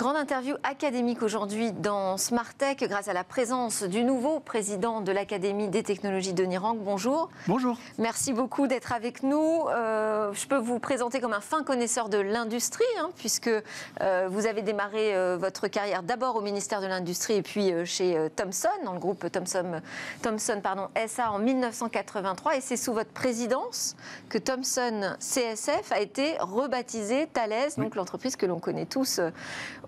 Grande interview académique aujourd'hui dans Smart Tech, grâce à la présence du nouveau président de l'Académie des technologies, de Rang. Bonjour. Bonjour. Merci beaucoup d'être avec nous. Euh, je peux vous présenter comme un fin connaisseur de l'industrie, hein, puisque euh, vous avez démarré euh, votre carrière d'abord au ministère de l'Industrie et puis chez Thomson, dans le groupe Thomson, Thomson pardon, SA en 1983. Et c'est sous votre présidence que Thomson CSF a été rebaptisé Thales, donc l'entreprise que l'on connaît tous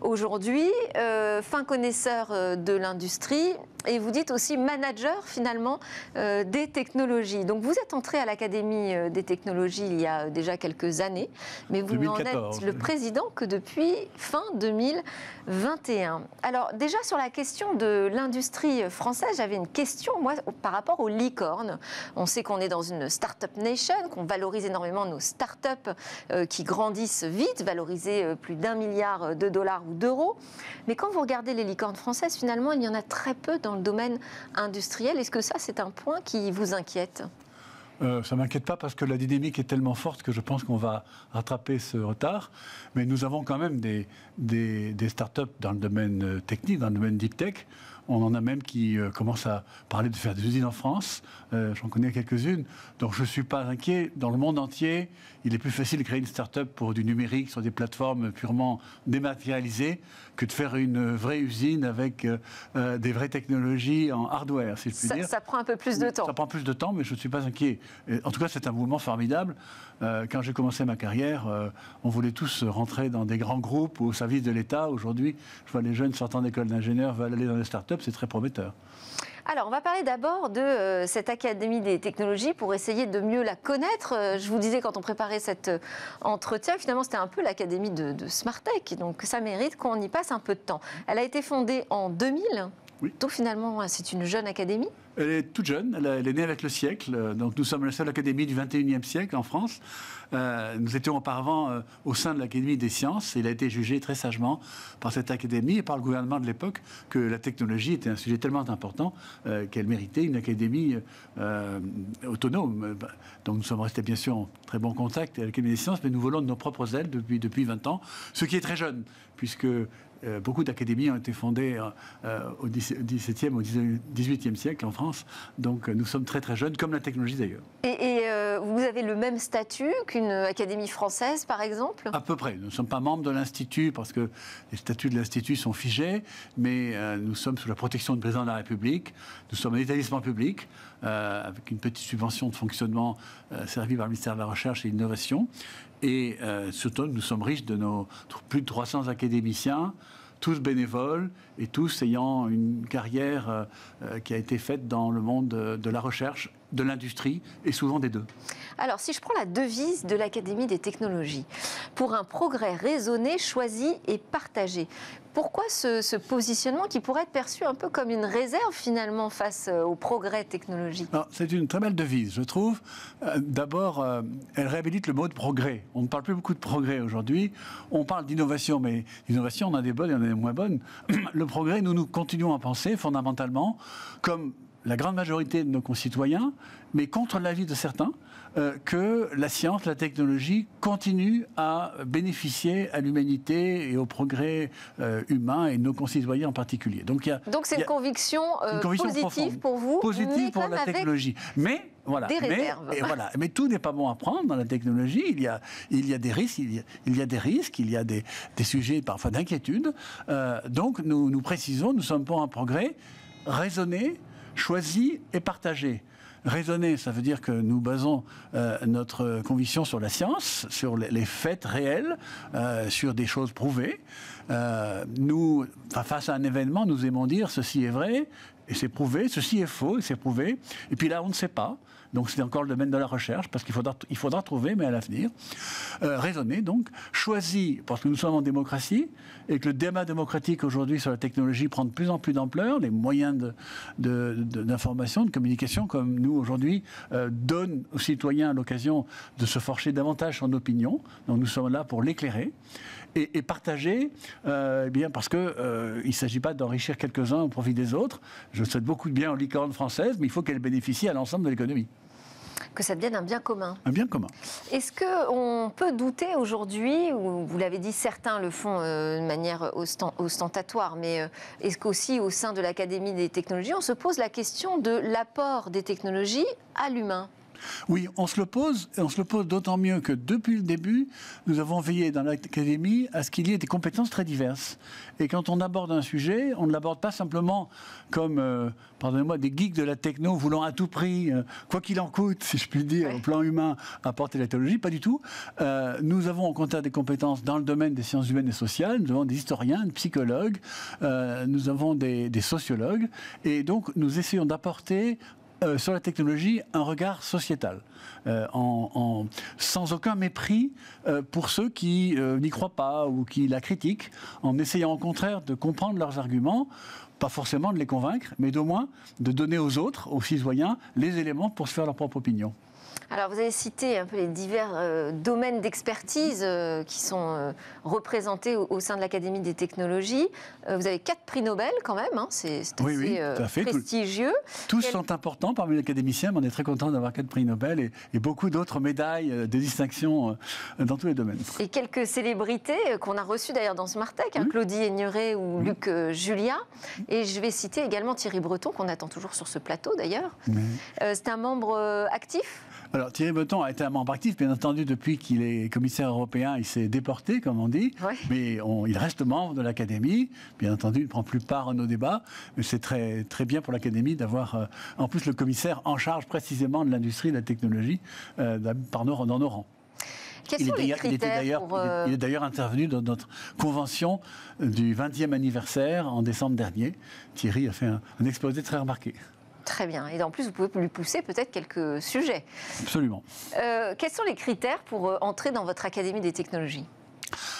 aujourd'hui, euh, fin connaisseur euh, de l'industrie, et vous dites aussi manager finalement euh, des technologies. Donc vous êtes entré à l'Académie des technologies il y a déjà quelques années, mais vous n'en êtes le président que depuis fin 2021. Alors déjà sur la question de l'industrie française, j'avais une question moi par rapport aux licornes. On sait qu'on est dans une start-up nation, qu'on valorise énormément nos start-up qui grandissent vite, valoriser plus d'un milliard de dollars d'euros. Mais quand vous regardez les licornes françaises, finalement, il y en a très peu dans le domaine industriel. Est-ce que ça, c'est un point qui vous inquiète euh, ça m'inquiète pas parce que la dynamique est tellement forte que je pense qu'on va rattraper ce retard. Mais nous avons quand même des, des, des startups dans le domaine technique, dans le domaine deep tech. On en a même qui euh, commencent à parler de faire des usines en France. Euh, j'en connais quelques-unes. Donc je ne suis pas inquiet. Dans le monde entier, il est plus facile de créer une start-up pour du numérique sur des plateformes purement dématérialisées que de faire une vraie usine avec euh, des vraies technologies en hardware, si je puis ça, dire. Ça prend un peu plus de temps. Ça prend plus de temps, mais je ne suis pas inquiet. en tout cas, c'est un mouvement formidable. quand j'ai commencé ma carrière, on voulait tous rentrer dans des grands groupes au service de l'État. Aujourd'hui, je vois les jeunes sortant d'école d'ingénieurs veulent aller dans des start-up c'est très prometteur. Alors, on va parler d'abord de euh, cette Académie des technologies pour essayer de mieux la connaître. Euh, je vous disais quand on préparait cet euh, entretien, finalement, c'était un peu l'Académie de, de tech donc ça mérite qu'on y passe un peu de temps. Elle a été fondée en 2000 donc finalement, c'est une jeune académie Elle est toute jeune, elle, est née avec le siècle. Euh, donc nous sommes la seule académie du 21e siècle en France. Euh, nous étions auparavant euh, au sein de l'Académie des sciences. Et il a été jugé très sagement par cette académie et par le gouvernement de l'époque que la technologie était un sujet tellement important qu'elle méritait une académie autonome. Donc nous sommes restés bien sûr en très bon contact avec l'Académie des sciences, mais nous volons de nos propres ailes depuis, depuis 20 ans, ce qui est très jeune, puisque euh, beaucoup d'académies ont été fondées euh, au XVIIe, au XVIIIe siècle en France. Donc euh, nous sommes très très jeunes, comme la technologie d'ailleurs. et vous avez le même statut qu'une académie française, par exemple À peu près. Nous ne sommes pas membres de l'Institut parce que les statuts de l'Institut sont figés, mais nous sommes sous la protection du président de la République. Nous sommes un établissement public. Euh, avec une petite subvention de fonctionnement euh, servie par le ministère de la Recherche et de l'Innovation. Et surtout, euh, nous sommes riches de nos plus de 300 académiciens tous bénévoles et tous ayant une carrière qui a été faite dans le monde de la recherche de l'industrie et souvent des deux. Alors, si je prends la devise de l'Académie des technologies, pour un progrès raisonné, choisi et partagé, pourquoi ce, positionnement qui pourrait être perçu un peu comme une réserve finalement face euh, au progrès technologique C'est une très belle devise, je trouve. Euh, d'abord, euh, elle réhabilite le mot de progrès. On ne parle plus beaucoup de progrès aujourd'hui. On parle d'innovation, mais l'innovation, on a des bonnes et on a des moins bonnes. Le progrès, nous, nous continuons à penser fondamentalement comme la grande majorité de nos concitoyens, mais contre l'avis de certains, euh, que la science, la technologie continue à bénéficier à l'humanité et au progrès euh, humain et nos concitoyens en particulier. Donc, y a, Donc c'est euh, une, conviction, positive pour vous, positive pour la technologie. Mais voilà. mais, et voilà. Mais tout n'est pas bon à prendre dans la technologie. Il y a, il y a des risques, il y a, des risques, il y a des, sujets parfois d'inquiétude. donc nous, nous précisons, nous sommes pour un progrès raisonné, Choisis et partagé. Raisonner, ça veut dire que nous basons euh, notre conviction sur la science, sur les, faits réels, euh, sur des choses prouvées. Euh, nous, face à un événement, nous aimons dire ceci est vrai, et c'est prouvé, ceci est faux, et c'est prouvé. Et puis là, on ne sait pas. Donc c'est encore le domaine de la recherche, parce qu'il faudra, il faudra trouver, mais à l'avenir, euh, raisonner donc, choisir, parce que nous sommes en démocratie, et que le débat démocratique aujourd'hui sur la technologie prend de plus en plus d'ampleur, les moyens d'information, de, de, de, communication, comme nous aujourd'hui, euh, donnent aux citoyens l'occasion de se forger davantage en opinion. Donc nous sommes là pour l'éclairer. Et, partager, euh, eh bien parce que il ne s'agit pas d'enrichir quelques-uns au profit des autres. Je souhaite beaucoup de bien aux licornes françaises, mais il faut qu'elles bénéficient à l'ensemble de l'économie. Que ça devienne un bien commun. Un bien commun. Est-ce on peut douter aujourd'hui, ou vous l'avez dit, certains le font euh, de manière ostentatoire, mais euh, est-ce qu'aussi au sein de l'Académie des technologies, on se pose la question de l'apport des technologies à l'humain oui, on se le pose, et on se le pose d'autant mieux que depuis le début, nous avons veillé dans l'académie à ce qu'il y ait des compétences très diverses. Et quand on aborde un sujet, on ne l'aborde pas simplement comme, euh, pardonnez-moi, des geeks de la techno voulant à tout prix, euh, quoi qu'il en coûte, si je puis dire, au plan humain, apporter la théologie, pas du tout. Euh, nous avons au contraire des compétences dans le domaine des sciences humaines et sociales, nous avons des historiens, des psychologues, nous avons des, des sociologues, et donc nous essayons d'apporter euh, sur la technologie un regard sociétal, euh, sans aucun mépris euh, pour ceux qui n'y croient pas ou qui la critiquent, en essayant au contraire de comprendre leurs arguments pas forcément de les convaincre, mais d'au moins de donner aux autres, aux citoyens, les éléments pour se faire leur propre opinion. Alors, vous avez cité un peu les divers euh, domaines d'expertise euh, qui sont euh, représentés au, sein de l'Académie des technologies. vous avez quatre prix Nobel quand même, hein. c'est oui, prestigieux. Tous sont importants parmi les académiciens, mais on est très content d'avoir quatre prix Nobel et, beaucoup d'autres médailles, de distinction dans tous les domaines. Et quelques célébrités qu'on a reçues d'ailleurs dans Smartech, hein, Claudie Aigneret ou Luc Julia. Et je vais citer également Thierry Breton, qu'on attend toujours sur ce plateau d'ailleurs. C'est un membre actif alors Thierry Breton a été un membre actif, bien entendu, depuis qu'il est commissaire européen, il s'est déporté, comme on dit, mais il reste membre de l'Académie. Bien entendu, il ne prend plus part à nos débats, mais c'est très, très bien pour l'Académie d'avoir euh, en plus le commissaire en charge précisément de l'industrie, et de la technologie euh, par nos, dans nos rangs. Il, est d'ailleurs, euh il est d'ailleurs intervenu dans notre convention du 20e anniversaire en décembre dernier. Thierry a fait un exposé très remarqué. Très bien. Et en plus, vous pouvez lui pousser peut-être quelques sujets. Absolument. Euh, quels sont les critères pour euh, entrer dans votre Académie des technologies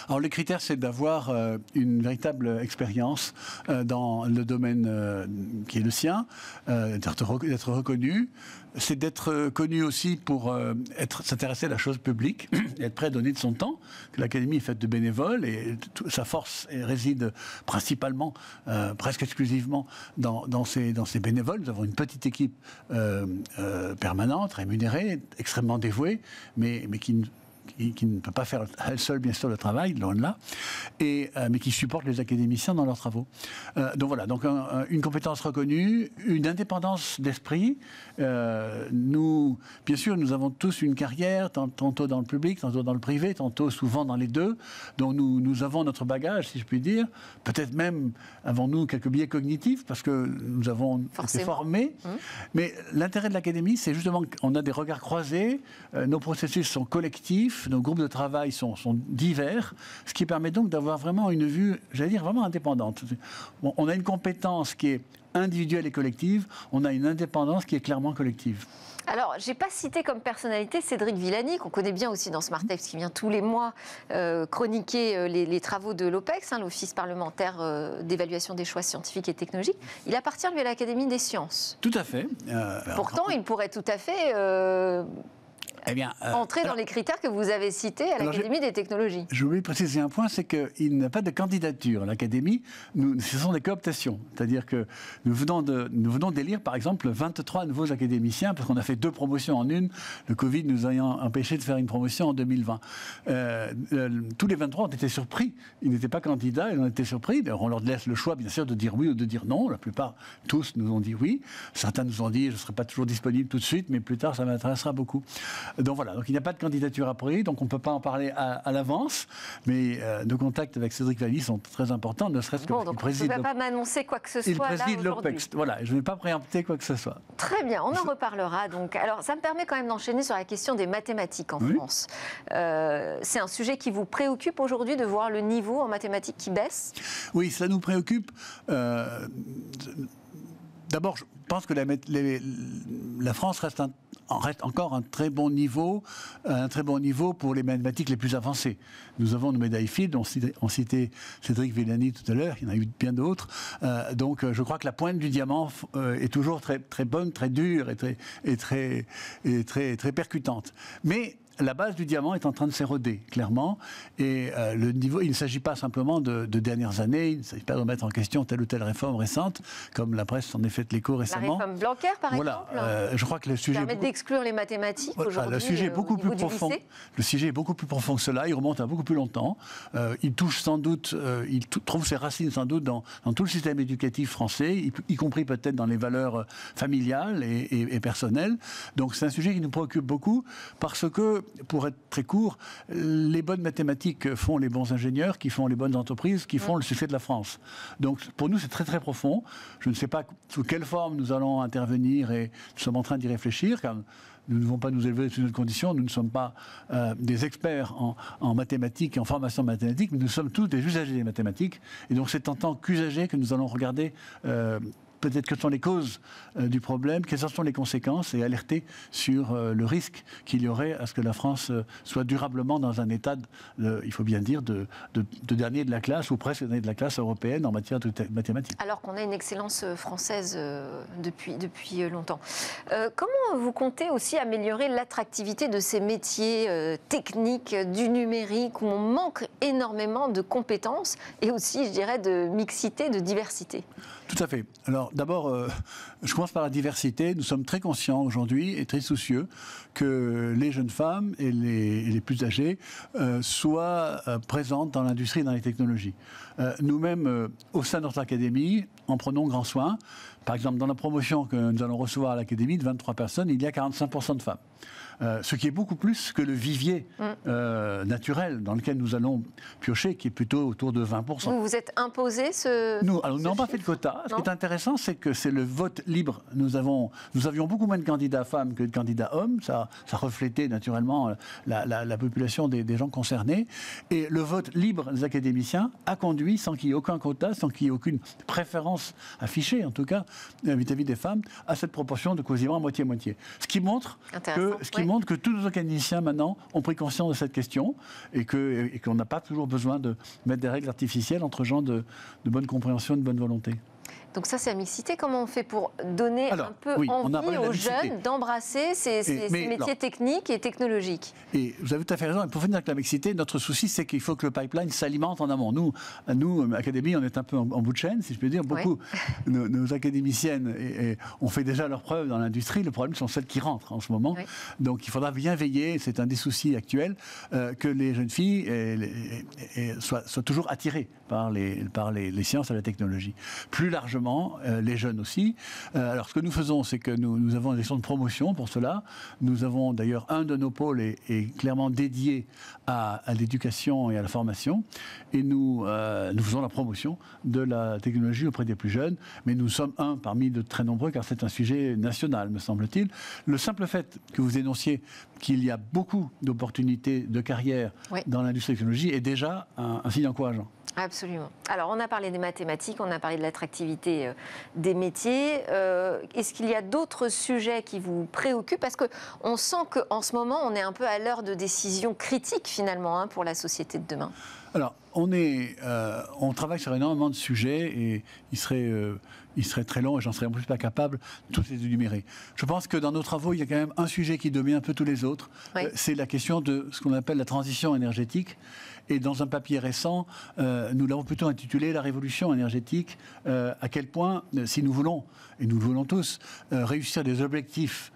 alors le critère, c'est d'avoir euh, une véritable expérience euh, dans le domaine euh, qui est le sien, d'être reconnu. C'est d'être connu aussi pour s'intéresser à la chose publique, être prêt à donner de son temps. L'académie est faite de bénévoles et sa force réside principalement, presque exclusivement, dans, ces, bénévoles. Nous avons une petite équipe permanente, rémunérée, extrêmement dévouée, mais, mais qui qui, ne peut pas faire elle seule, bien sûr, le travail, loin de là, et, euh, mais qui supporte les académiciens dans leurs travaux. Euh, donc voilà, donc une compétence reconnue, une indépendance d'esprit. Euh, nous, bien sûr, nous avons tous une carrière, tantôt dans le public, tantôt dans le privé, tantôt souvent dans les deux. dont nous, avons notre bagage, si je puis dire. Peut-être même avons-nous quelques biais cognitifs parce que nous avons été formés. Mmh. Mais l'intérêt de l'académie, c'est justement qu'on a des regards croisés, nos processus sont collectifs nos groupes de travail sont, divers, ce qui permet donc d'avoir vraiment une vue, j'allais dire, vraiment indépendante. on a une compétence qui est individuelle et collective, on a une indépendance qui est clairement collective. Alors, j'ai pas cité comme personnalité Cédric Villani, qu'on connaît bien aussi dans Smart qui vient tous les mois euh, chroniquer euh, les, travaux de l'OPEX, hein, l'Office parlementaire euh, d'évaluation des choix scientifiques et technologiques. Il appartient, lui, à l'Académie des sciences. Tout à fait. Pourtant, il pourrait tout à fait eh bien, euh, entrer dans les critères que vous avez cités à l'Académie des technologies. Je voulais préciser un point, c'est qu'il n'y a pas de candidature. à L'Académie, ce sont des cooptations. C'est-à-dire que nous venons, de, nous venons d'élire, par exemple, 23 nouveaux académiciens, parce qu'on a fait deux promotions en une, le Covid nous ayant empêché de faire une promotion en 2020. Euh, euh, tous les 23 ont été surpris. Ils n'étaient pas candidats, ils ont été surpris. on leur laisse le choix, bien sûr, de dire oui ou de dire non. La plupart, tous, nous ont dit oui. Certains nous ont dit, je ne serai pas toujours disponible tout de suite, mais plus tard, ça m'intéressera beaucoup. Donc voilà, donc il n'y a pas de candidature à priori, donc on ne peut pas en parler à, l'avance, mais euh, nos contacts avec Cédric Valli sont très importants, ne serait-ce que bon, donc préside. ne pas m'annoncer quoi que ce soit. Il préside l'OPEX. Voilà, je ne vais pas préempter quoi que ce soit. Très bien, on en reparlera donc. Alors ça me permet quand même d'enchaîner sur la question des mathématiques en France. Euh, c'est un sujet qui vous préoccupe aujourd'hui de voir le niveau en mathématiques qui baisse Oui, ça nous préoccupe. Euh, D'abord, je pense que la, France reste, encore un très bon niveau, un très bon niveau pour les mathématiques les plus avancées. Nous avons nos médailles Field, on citait, on citait Cédric Villani tout à l'heure, il y en a eu bien d'autres. Euh, donc, euh, je crois que la pointe du diamant euh, est toujours très, bonne, très dure et très, très, très percutante. Mais la base du diamant est en train de s'éroder, clairement. Et euh, le niveau, il ne s'agit pas simplement de, dernières années, il ne s'agit pas de remettre en question telle ou telle réforme récente, comme la presse en est faite l'écho récemment. La réforme Blanquer, par exemple hein, euh, Je crois que le sujet. permet d'exclure les mathématiques aujourd'hui. le sujet est euh, beaucoup plus profond. Le sujet est beaucoup plus profond que cela, il remonte à beaucoup plus longtemps. il touche sans doute, il trouve ses racines sans doute dans, tout le système éducatif français, y, compris peut-être dans les valeurs familiales et, et personnelles. Donc c'est un sujet qui nous préoccupe beaucoup parce que pour être très court, les bonnes mathématiques font les bons ingénieurs, qui font les bonnes entreprises, qui font le succès de la France. Donc pour nous, c'est très très profond. Je ne sais pas sous quelle forme nous allons intervenir et nous sommes en train d'y réfléchir. Car nous ne devons pas nous élever sous notre condition, nous ne sommes pas euh, des experts en, mathématiques et en formation mathématique, nous sommes tous des usagers des mathématiques. Et donc c'est en tant qu'usagers que nous allons regarder euh, peut-être quelles sont les causes euh, du problème, quelles en sont les conséquences et alerter sur euh, le risque qu'il y aurait à ce que la France euh, soit durablement dans un état, il faut bien dire, de, de, de, dernier de la classe ou presque dernier de la classe européenne en matière de mathématiques. Alors qu'on a une excellence française depuis, depuis longtemps. comment vous comptez aussi améliorer l'attractivité de ces métiers techniques du numérique où on manque énormément de compétences et aussi, je dirais, de mixité, de diversité Tout à fait. Alors, d'abord, euh, je commence par la diversité. Nous sommes très conscients aujourd'hui et très soucieux que les jeunes femmes et les, plus âgées euh, soient euh, présentes dans l'industrie et dans les technologies. Nous-mêmes, au sein de notre académie, en prenons grand soin. Par exemple, dans la promotion que nous allons recevoir à l'académie de 23 personnes, il y a 45% de femmes. Euh, ce qui est beaucoup plus que le vivier euh, naturel dans lequel nous allons piocher, qui est plutôt autour de 20%. Vous vous êtes imposé ce. Nous, nous n'avons pas fait de quota. Ce qui est intéressant, c'est que c'est le vote libre. Nous, avons, nous avions beaucoup moins de candidats femmes que de candidats hommes. Ça, ça reflétait naturellement euh, la, population des, gens concernés. Et le vote libre des académiciens a conduit, sans qu'il y ait aucun quota, sans qu'il y ait aucune préférence affichée, en tout cas, vis-à-vis des femmes, à cette proportion de quasiment moitié-moitié. Ce qui montre que, ce qui montre que tous nos organiciens maintenant ont pris conscience de cette question et qu'on n'a pas toujours besoin de mettre des règles artificielles entre gens de, de bonne compréhension, et de bonne volonté. Donc ça, c'est la mixité. Comment on fait pour donner un peu envie aux jeunes d'embrasser ces, métiers techniques et technologiques Et vous avez tout à fait raison. Et pour finir avec la mixité, notre souci, c'est qu'il faut que le pipeline s'alimente en amont. Nous, à nous, euh, Académie, on est un peu en, bout de chaîne, si je peux dire. Beaucoup, de nos, académiciennes et, ont fait déjà leurs preuves dans l'industrie. Le problème, sont celles qui rentrent en ce moment. Donc il faudra bien veiller, c'est un des soucis actuels, euh, que les jeunes filles soient toujours attirées par les, les, sciences et la technologie. Plus largement, euh, les jeunes aussi. Euh, alors, ce que nous faisons, c'est que nous, nous, avons des actions de promotion pour cela. Nous avons d'ailleurs un de nos pôles est, clairement dédié à, l'éducation et à la formation. Et nous, euh, nous faisons la promotion de la technologie auprès des plus jeunes. Mais nous sommes un parmi de très nombreux, car c'est un sujet national, me semble-t-il. Le simple fait que vous énonciez qu'il y a beaucoup d'opportunités de carrière dans l'industrie technologie est déjà un, un signe encourageant. Absolument. Alors, on a parlé des mathématiques, on a parlé de l'attractivité euh, des métiers. Euh, est-ce qu'il y a d'autres sujets qui vous préoccupent Parce qu'on sent qu'en ce moment, on est un peu à l'heure de décisions critiques, finalement, hein, pour la société de demain. Alors, on, est, euh, on travaille sur énormément de sujets et il serait, il serait très long et j'en serais en plus pas capable de tous les énumérer. Je pense que dans nos travaux, il y a quand même un sujet qui domine un peu tous les autres. c'est la question de ce qu'on appelle la transition énergétique et dans un papier récent, euh, nous l'avons plutôt intitulé La révolution énergétique, euh, à quel point, euh, si nous voulons, et nous le voulons tous, réussir des objectifs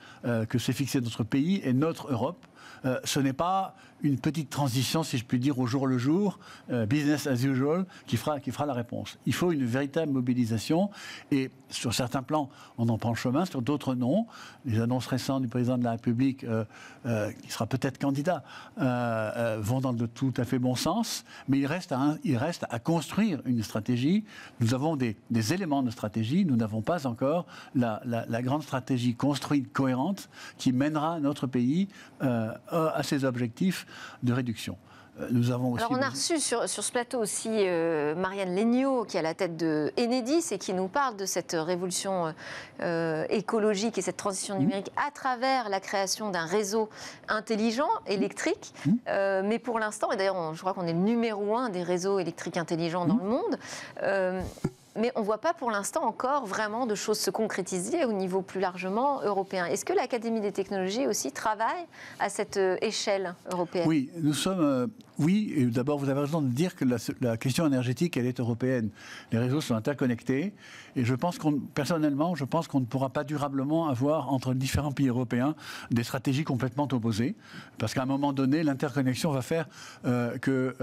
que s'est fixé notre pays et notre Europe, euh, ce n'est pas une petite transition, si je puis dire, au jour le jour, euh, business as usual, qui fera, qui fera la réponse. Il faut une véritable mobilisation. Et sur certains plans, on en prend le chemin, sur d'autres non. Les annonces récentes du président de la République, euh, qui sera peut-être candidat, vont dans le tout à fait bon sens. Mais il reste à, il reste à construire une stratégie. Nous avons des, éléments de stratégie. Nous n'avons pas encore la, grande stratégie construite, cohérente, qui mènera notre pays euh, à ces objectifs de réduction. Euh, nous avons Alors on a reçu sur, ce plateau aussi euh, Marianne Legnaud, qui est à la tête de Enedis et qui nous parle de cette révolution euh, écologique et cette transition mmh. numérique à travers la création d'un réseau intelligent électrique. Mmh. mais pour l'instant, et d'ailleurs je crois qu'on est le numéro un des réseaux électriques intelligents dans mmh. le monde, mais on ne voit pas pour l'instant encore vraiment de choses se concrétiser au niveau plus largement européen. Est-ce que l'Académie des technologies aussi travaille à cette euh, échelle européenne Oui, nous sommes. Euh, oui, d'abord, vous avez raison de dire que la, question énergétique, elle est européenne. Les réseaux sont interconnectés. Et je pense qu'on, personnellement, je pense qu'on ne pourra pas durablement avoir entre différents pays européens des stratégies complètement opposées. Parce qu'à un moment donné, l'interconnexion va faire euh, que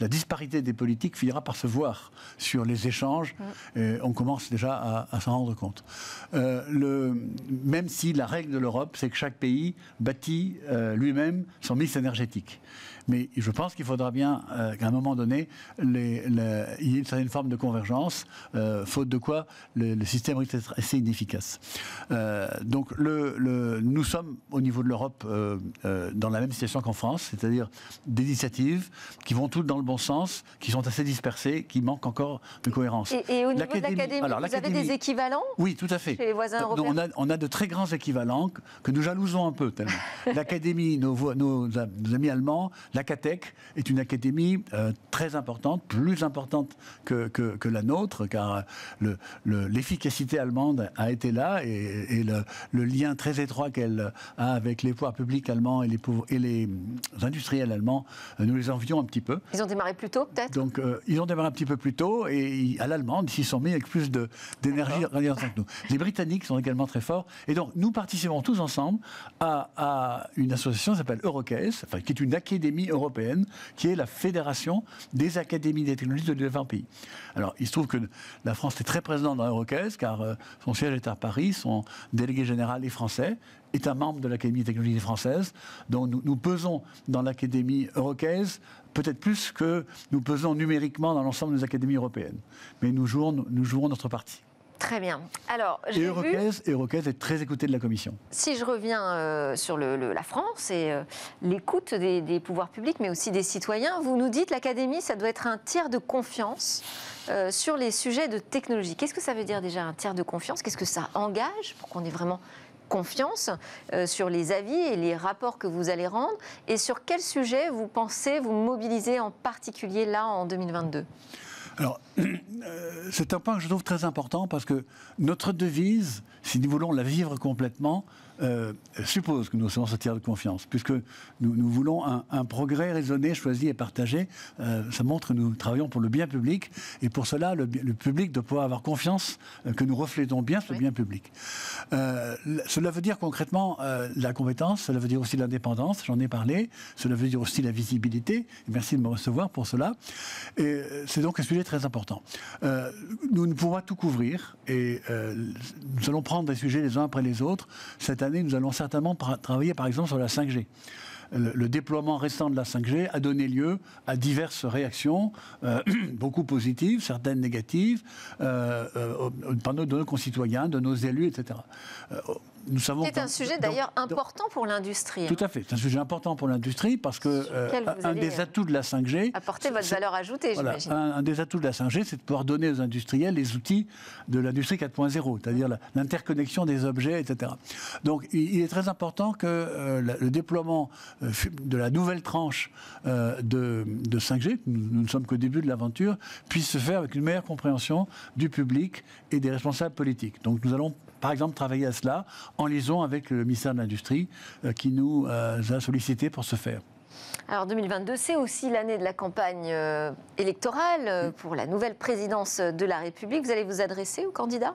la disparité des politiques finira par se voir sur les échanges, mm on commence déjà à, s'en rendre compte. Euh, le, même si la règle de l'Europe, c'est que chaque pays bâtit euh, lui-même son mix énergétique. Mais je pense qu'il faudra bien euh, qu'à un moment donné, les, il y ait une certaine forme de convergence, faute de quoi le, système risque d'être assez inefficace. donc le, nous sommes au niveau de l'Europe dans la même situation qu'en France, c'est-à-dire des initiatives qui vont toutes dans le bon sens, qui sont assez dispersées, qui manquent encore de cohérence vous avez des équivalents Oui, tout à fait. Euh, on a, on a, de très grands équivalents que, nous jalousons un peu l'académie, nos, amis allemands, l'ACATEC est une académie euh, très importante, plus importante que, que, la nôtre, car le, l'efficacité allemande a été là et, le, lien très étroit qu'elle a avec les pouvoirs publics allemands et les, et les euh, industriels allemands, nous les envions un petit peu. Ils ont démarré plus tôt, peut-être Donc, ils ont démarré un petit peu plus tôt et à l'allemande, sont mis avec plus d'énergie que nous. Les Britanniques sont également très forts. Et donc, nous participons tous ensemble à, une association qui s'appelle Eurocase, enfin, qui est une académie européenne, qui est la fédération des académies des technologies de 20 pays. Alors, il se trouve que la France est très présente dans Eurocase, car euh, son siège est à Paris, son délégué général est français, est un membre de l'Académie des technologies françaises, donc nous, nous pesons dans l'Académie Eurocase peut-être plus que nous pesons numériquement dans l'ensemble des académies européennes. Mais nous jouons, nous jouons notre partie. Très bien. Alors, et Eurocaise, Et est très écouté de la Commission. Si je reviens euh, sur le, la France et euh, l'écoute des, pouvoirs publics, mais aussi des citoyens, vous nous dites l'Académie, ça doit être un tiers de confiance euh, sur les sujets de technologie. Qu'est-ce que ça veut dire déjà un tiers de confiance Qu'est-ce que ça engage pour qu'on ait vraiment confiance euh, sur les avis et les rapports que vous allez rendre et sur quel sujet vous pensez vous mobiliser en particulier là en 2022 alors, euh, c'est un point que je trouve très important parce que notre devise, si nous voulons la vivre complètement, euh, suppose que nous sommes ce tiers de confiance, puisque nous, voulons un, progrès raisonné, choisi et partagé. Euh, ça montre que nous travaillons pour le bien public, et pour cela, le, public doit pouvoir avoir confiance euh, que nous reflétons bien ce bien public. cela veut dire concrètement la compétence, cela veut dire aussi l'indépendance, j'en ai parlé, cela veut dire aussi la visibilité, merci de me recevoir pour cela. Et c'est donc un sujet très important. nous ne pourrons pas tout couvrir, et nous allons prendre des sujets les uns après les autres. Cette nous allons certainement travailler par exemple sur la 5G. Le, déploiement récent de la 5G a donné lieu à diverses réactions, euh, beaucoup positives, certaines négatives, euh, euh, par de nos concitoyens, de nos élus, etc. C'est un sujet d'ailleurs important pour l'industrie. Hein. Tout à fait, c'est un sujet important pour l'industrie parce que un des atouts de la 5G. Apporter votre valeur ajoutée, voilà, un, des atouts de la 5G, c'est de pouvoir donner aux industriels les outils de l'industrie 4.0, c'est-à-dire l'interconnexion des objets, etc. Donc il, est très important que euh, le déploiement euh, de la nouvelle tranche euh, de, 5G, nous, nous ne sommes qu'au début de l'aventure, puisse se faire avec une meilleure compréhension du public et des responsables politiques. Donc nous allons par exemple, travailler à cela en liaison avec le ministère de l'Industrie euh, qui nous euh, a sollicité pour ce faire. Alors 2022, c'est aussi l'année de la campagne euh, électorale pour la nouvelle présidence de la République. Vous allez vous adresser aux candidats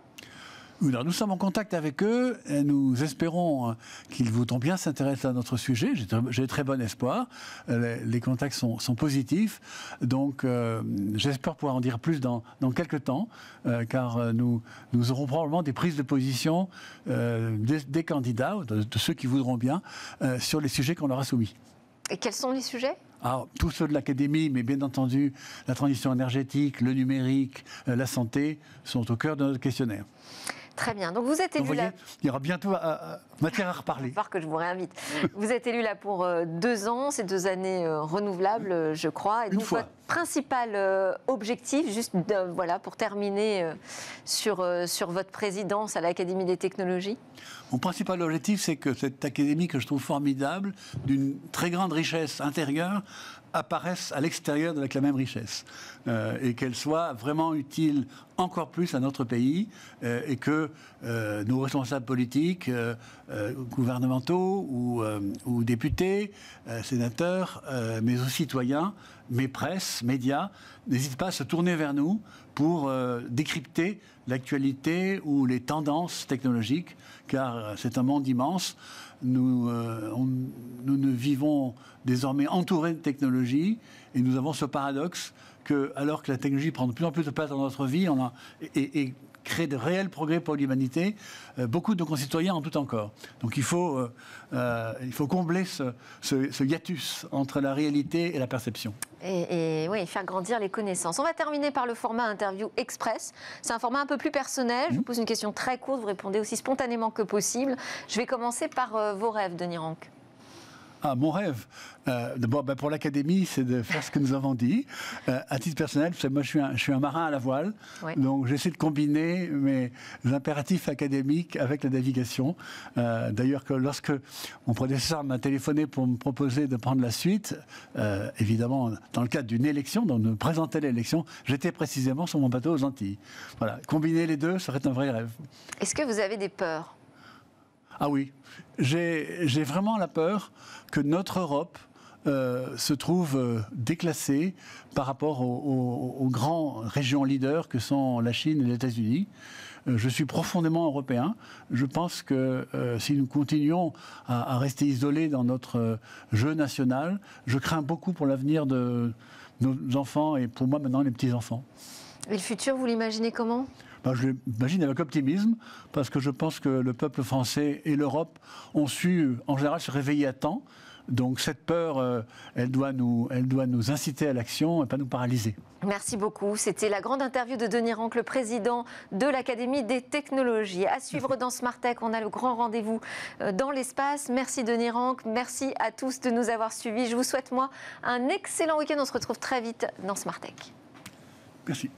nous sommes en contact avec eux. Et nous espérons euh, qu'ils voudront bien s'intéresser à notre sujet. J'ai très, bon espoir. Euh, les, contacts sont, positifs. Donc, euh, j'espère pouvoir en dire plus dans, quelques temps, car nous, nous aurons probablement des prises de position des, candidats, de, ceux qui voudront bien, sur les sujets qu'on leur a soumis. Et quels sont les sujets tous ceux de l'académie, mais bien entendu, la transition énergétique, le numérique, la santé sont au cœur de notre questionnaire. Très bien. Donc vous êtes élu là. Il y aura bientôt à, euh, euh, matière à reparler. que je vous réinvite. vous êtes élu là pour euh, deux ans, ces deux années renouvelables, je crois. votre principal objectif, juste voilà, pour terminer sur, sur votre présidence à l'Académie des technologies Mon principal objectif, c'est que cette académie que je trouve formidable, d'une très grande richesse intérieure, apparaisse à l'extérieur avec la même richesse. Euh, et qu'elle soit vraiment utile encore plus à notre pays euh, et que euh, nos responsables politiques, gouvernementaux ou, députés, sénateurs, mais aussi citoyens, mais presse, médias, n'hésitent pas à se tourner vers nous pour décrypter l'actualité ou les tendances technologiques, car c'est un monde immense. Nous, nous, ne vivons désormais entourés de technologies et nous avons ce paradoxe que, alors que la technologie prend de plus en plus de place dans notre vie, on a, et, crée de réels progrès pour l'humanité, euh, beaucoup de nos concitoyens en tout encore. Donc il faut, euh, euh, il faut combler ce, ce, hiatus entre la réalité et la perception. Et, et, oui, faire grandir les connaissances. On va terminer par le format interview express. C'est un format un peu plus personnel. Je vous mhm. pose une question très courte, vous répondez aussi spontanément que possible. Je vais commencer par vos rêves, Denis Rank. Ah, mon rêve euh, ben, pour l'Académie, c'est de faire ce que nous avons dit. Euh, à titre personnel, je suis, un, marin à la voile, donc j'essaie de combiner mes impératifs académiques avec la navigation. Euh, d'ailleurs, lorsque mon prédécesseur m'a téléphoné pour me proposer de prendre la suite, évidemment, dans le cadre d'une élection, donc de présenter l'élection, j'étais précisément sur mon bateau aux Antilles. Voilà, combiner les deux serait un vrai rêve. Est-ce que vous avez des peurs ah oui, j'ai vraiment la peur que notre Europe euh, se trouve euh, déclassée par rapport aux, aux, grandes régions leaders que sont la Chine et les États-Unis. Euh, je suis profondément européen. Je pense que si nous continuons à, à rester isolés dans notre jeu national, je crains beaucoup pour l'avenir de nos enfants et pour moi maintenant les petits-enfants. Et le futur, vous l'imaginez comment ben, je l'imagine avec optimisme, parce que je pense que le peuple français et l'Europe ont su, en général, se réveiller à temps. Donc cette peur, euh, elle, doit nous, elle doit nous inciter à l'action et pas nous paralyser. Merci beaucoup. C'était la grande interview de Denis Ranck, le président de l'Académie des technologies. À suivre dans Smart on a le grand rendez-vous euh, dans l'espace. Merci Denis Ranck, merci à tous de nous avoir suivis. Je vous souhaite, moi, un excellent week-end. On se retrouve très vite dans Smart Merci.